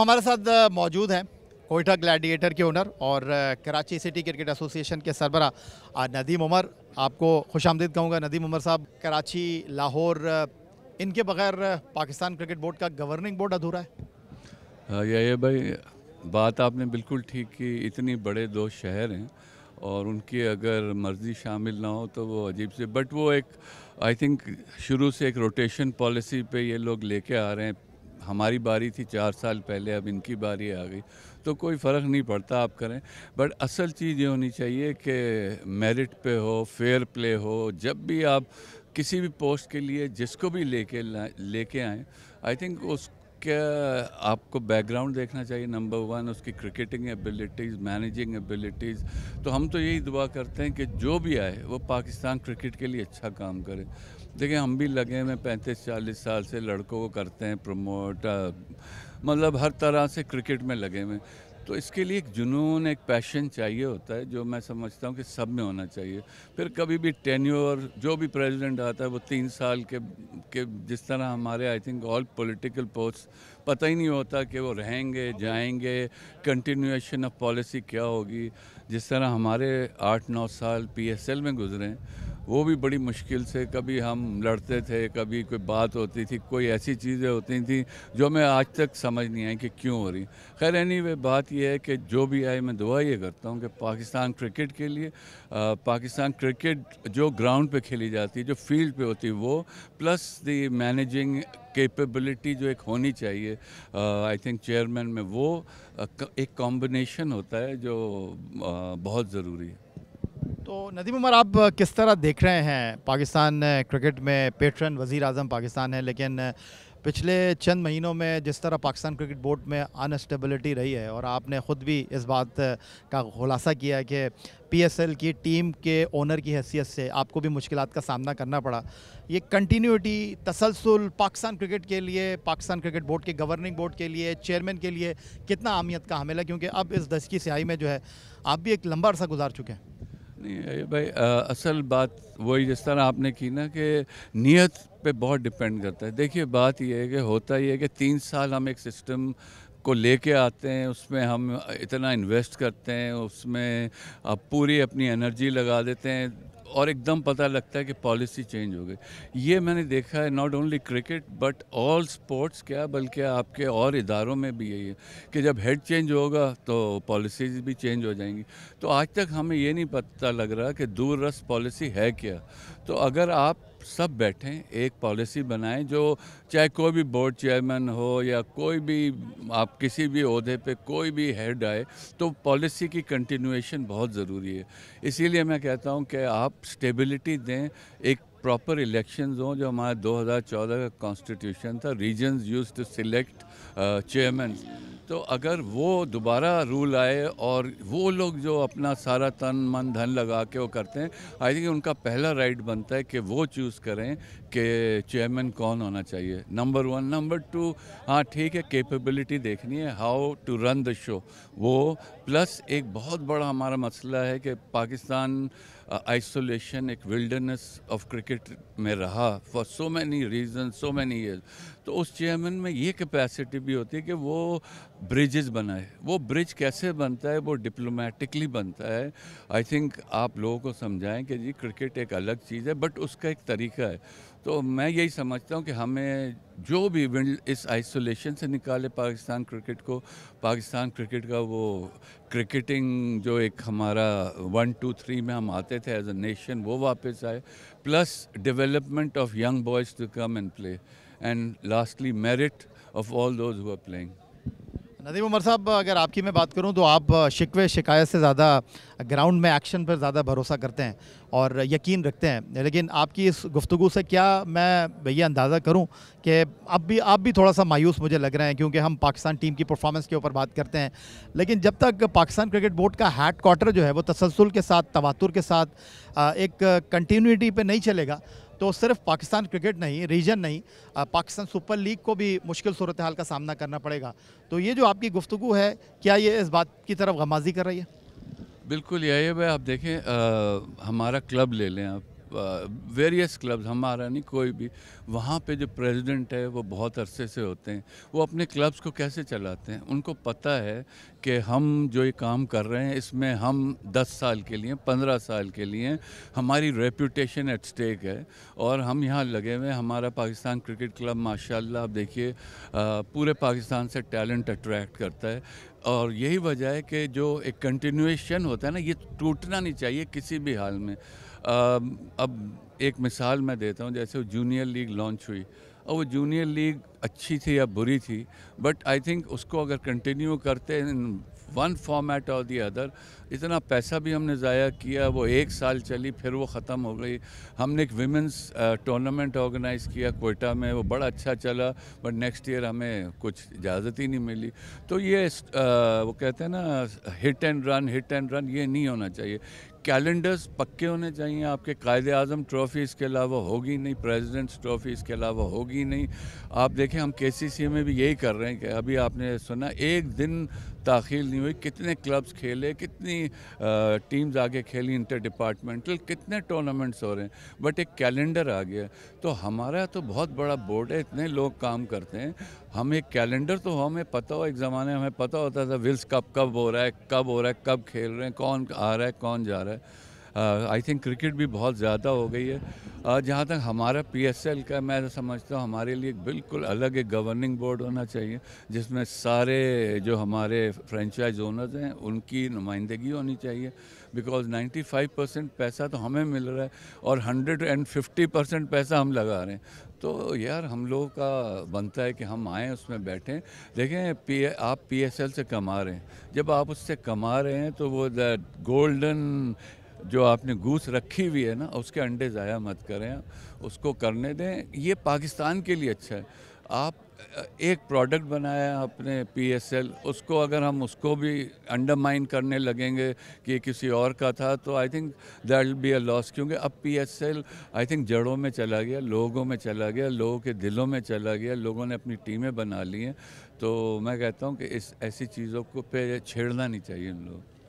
हमारे साथ मौजूद हैं कोयटा ग्लैडिएटर के ओनर और कराची सिटी क्रिकेट एसोसिएशन के सरबरा नदीम उमर आपको खुश आमदीद कहूँगा नदीम उमर साहब कराची लाहौर इनके बगैर पाकिस्तान क्रिकेट बोर्ड का गवर्निंग बोर्ड अधूरा है हाँ, ये, ये भाई बात आपने बिल्कुल ठीक की इतनी बड़े दो शहर हैं और उनकी अगर मर्ज़ी शामिल ना हो तो वो अजीब से बट वो एक आई थिंक शुरू से एक रोटेशन पॉलिसी पे ये लोग लेके आ रहे हैं हमारी बारी थी चार साल पहले अब इनकी बारी आ गई तो कोई फ़र्क नहीं पड़ता आप करें बट असल चीज़ ये होनी चाहिए कि मेरिट पे हो फेयर प्ले हो जब भी आप किसी भी पोस्ट के लिए जिसको भी लेके लेके आएँ आई थिंक उस आपको बैकग्राउंड देखना चाहिए नंबर वन उसकी क्रिकेटिंग एबिलिटीज़ मैनेजिंग एबिलिटीज़ तो हम तो यही दुआ करते हैं कि जो भी आए वो पाकिस्तान क्रिकेट के लिए अच्छा काम करे देखिए हम भी लगे हुए पैंतीस चालीस साल से लड़कों को करते हैं प्रमोट मतलब हर तरह से क्रिकेट में लगे हुए तो इसके लिए एक जुनून एक पैशन चाहिए होता है जो मैं समझता हूँ कि सब में होना चाहिए फिर कभी भी टेन्योर जो भी प्रेसिडेंट आता है वो तीन साल के के जिस तरह हमारे I think all political post पता ही नहीं होता कि वो रहेंगे जाएंगे कंटिन्यूएशन ऑफ पॉलिसी क्या होगी जिस तरह हमारे आठ नौ साल पीएसएल में गुजरे वो भी बड़ी मुश्किल से कभी हम लड़ते थे कभी कोई बात होती थी कोई ऐसी चीज़ें होती थी जो मैं आज तक समझ नहीं आई कि क्यों हो रही खैर एनी वे बात यह है कि जो भी आए मैं दुआ ये करता हूँ कि पाकिस्तान क्रिकेट के लिए आ, पाकिस्तान क्रिकेट जो ग्राउंड पे खेली जाती है जो फील्ड पे होती है वो प्लस दी मैनेजिंग कैपेबिलिटी जो एक होनी चाहिए आई थिंक चेयरमैन में वो एक कॉम्बिनेशन होता है जो बहुत ज़रूरी है तो नदीम उमर आप किस तरह देख रहे हैं पाकिस्तान क्रिकेट में पेट्रन वज़ी अजम पाकिस्तान है लेकिन पिछले चंद महीनों में जिस तरह पाकिस्तान क्रिकेट बोर्ड में अनस्टेबिलिटी रही है और आपने ख़ुद भी इस बात का खुलासा किया है कि पीएसएल की टीम के ओनर की हैसियत से आपको भी मुश्किल का सामना करना पड़ा ये कंटिन्यूटी तसलसल पाकिस्तान क्रिकेट के लिए पाकिस्तान क्रिकेट बोर्ड के गवर्निंग बोर्ड के लिए चेयरमैन के लिए कितना अहमियत का हमेला क्योंकि अब इस की स्याही में जो है आप भी एक लंबा अरसा गुजार चुके हैं नहीं भाई आ, असल बात वही जिस तरह आपने की ना कि नीयत पे बहुत डिपेंड करता है देखिए बात यह है कि होता ही है कि तीन साल हम एक सिस्टम को लेके आते हैं उसमें हम इतना इन्वेस्ट करते हैं उसमें अब पूरी अपनी एनर्जी लगा देते हैं और एकदम पता लगता है कि पॉलिसी चेंज हो गई ये मैंने देखा है not only cricket but all sports क्या बल्कि आपके और इदारों में भी यही है कि जब हेड चेंज होगा तो पॉलिसीज भी चेंज हो जाएंगी तो आज तक हमें ये नहीं पता लग रहा कि दूररस पॉलिसी है क्या तो अगर आप सब बैठें एक पॉलिसी बनाएं जो चाहे कोई भी बोर्ड चेयरमैन हो या कोई भी आप किसी भी अहदे पे कोई भी हेड आए तो पॉलिसी की कंटिन्यूएशन बहुत ज़रूरी है इसीलिए मैं कहता हूँ कि आप स्टेबिलिटी दें एक प्रॉपर इलेक्शन हों जो हमारा 2014 का कॉन्स्टिट्यूशन था reasons use to select chairman तो अगर वो दोबारा रूल आए और वो लोग जो अपना सारा तन मन धन लगा के वो करते हैं आई थिंक उनका पहला राइट बनता है कि वो चूज़ करें कि चेयरमैन कौन होना चाहिए नंबर वन नंबर टू हाँ ठीक है कैपेबिलिटी देखनी है how to run the show वो प्लस एक बहुत बड़ा हमारा मसला है कि पाकिस्तान आइसोलेशन एक विल्डरनेस ऑफ क्रिकेट में रहा for so many reason so many year तो उस चेयरमैन में ये कैपेसिटी भी होती है कि वो ब्रिजेस बनाए वो ब्रिज कैसे बनता है वो डिप्लोमेटिकली बनता है आई थिंक आप लोगों को समझाएं कि जी क्रिकेट एक अलग चीज़ है बट उसका एक तरीका है तो मैं यही समझता हूँ कि हमें जो भी इस आइसोलेशन से निकाले पाकिस्तान क्रिकेट को पाकिस्तान क्रिकेट का वो क्रिकेटिंग जो एक हमारा वन टू थ्री में हम आते थे एज अ नेशन वो वापस आए plus development of young boys to come and play and lastly merit of all those हुआ प्लेइंग नदीम उमर साहब अगर आपकी मैं बात करूं तो आप शिकवे शिकायत से ज़्यादा ग्राउंड में एक्शन पर ज़्यादा भरोसा करते हैं और यकीन रखते हैं लेकिन आपकी इस गुफ्तु से क्या मैं ये अंदाज़ा करूं कि अब भी आप भी थोड़ा सा मायूस मुझे लग रहे हैं क्योंकि हम पाकिस्तान टीम की परफॉर्मेंस के ऊपर बात करते हैं लेकिन जब तक पाकिस्तान क्रिकेट बोर्ड का हेड क्वार्टर जो है वो तसलसल के साथ तवातुर के साथ एक कंटिन्यूटी पर नहीं चलेगा तो सिर्फ पाकिस्तान क्रिकेट नहीं रीजन नहीं पाकिस्तान सुपर लीग को भी मुश्किल सूरत हाल का सामना करना पड़ेगा तो ये जो आपकी गुफ्तु है क्या ये इस बात की तरफ गमाजी कर रही है बिल्कुल यही है भाई आप देखें आ, हमारा क्लब ले लें आप वेरियस क्लब्स हमारा नहीं कोई भी वहाँ पे जो प्रेसिडेंट है वो बहुत अरसे से होते हैं वो अपने क्लब्स को कैसे चलाते हैं उनको पता है कि हम जो ये काम कर रहे हैं इसमें हम 10 साल के लिए 15 साल के लिए हमारी रेपूटेशन एट स्टेक है और हम यहाँ लगे हुए हैं हमारा पाकिस्तान क्रिकेट क्लब माशाला आप देखिए पूरे पाकिस्तान से टैलेंट अट्रैक्ट करता है और यही वजह है कि जो एक कंटिन्यूएशन होता है ना ये टूटना नहीं चाहिए किसी भी हाल में अब एक मिसाल मैं देता हूँ जैसे जूनियर लीग लॉन्च हुई और वो जूनियर लीग अच्छी थी या बुरी थी बट आई थिंक उसको अगर कंटिन्यू करते इन वन फॉर्मेट और दी अदर इतना पैसा भी हमने ज़ाया किया वो एक साल चली फिर वो ख़त्म हो गई हमने एक विमेंस टूर्नामेंट ऑर्गेनाइज़ किया कोयटा में वो बड़ा अच्छा चला बट नेक्स्ट ईयर हमें कुछ इजाज़त ही नहीं मिली तो ये आ, uh, वो कहते हैं ना hit and run hit and run ये नहीं होना चाहिए कैलेंडर्स पक्के होने चाहिए आपके कायद अजम ट्रॉफी इसके अलावा होगी नहीं प्रेजिडेंट्स ट्रॉफी इसके अलावा होगी नहीं आप देखें देखें हम के में भी यही कर रहे हैं कि अभी आपने सुना एक दिन दाखिल नहीं हुई कितने क्लब्स खेले कितनी टीम्स आगे खेली इंटर डिपार्टमेंटल कितने टूर्नामेंट्स हो रहे हैं बट एक कैलेंडर आ गया तो हमारा तो बहुत बड़ा बोर्ड है इतने लोग काम करते हैं हम एक कैलेंडर तो हमें पता हो एक ज़माने में हमें पता होता था विल्स कप कब हो रहा है कब हो रहा है कब खेल रहे हैं कौन आ रहा है कौन जा रहा है आई थिंक क्रिकेट भी बहुत ज़्यादा हो गई है जहाँ तक हमारा पीएसएल का मैं समझता हूँ हमारे लिए बिल्कुल अलग एक गवर्निंग बोर्ड होना चाहिए जिसमें सारे जो हमारे फ्रेंचाइज ओनर्स हैं उनकी नुमाइंदगी होनी चाहिए बिकॉज 95 परसेंट पैसा तो हमें मिल रहा है और 150 परसेंट पैसा हम लगा रहे हैं तो यार हम लोगों का बनता है कि हम आएँ उसमें बैठें देखें पी आप एल से कमा रहे हैं जब आप उससे कमा रहे हैं तो वो दैट गोल्डन जो आपने गूस रखी हुई है ना उसके अंडे ज़ाया मत करें उसको करने दें ये पाकिस्तान के लिए अच्छा है आप एक प्रोडक्ट बनाया आपने पीएसएल उसको अगर हम उसको भी अंडरमाइन करने लगेंगे कि किसी और का था तो I think that be a loss क्योंकि अब पीएसएल आई थिंक जड़ों में चला गया लोगों में चला गया लोगों के दिलों में चला गया लोगों ने अपनी टीमें बना ली हैं तो मैं कहता हूँ कि इस ऐसी चीज़ों को पे छेड़ना नहीं चाहिए उन लोगों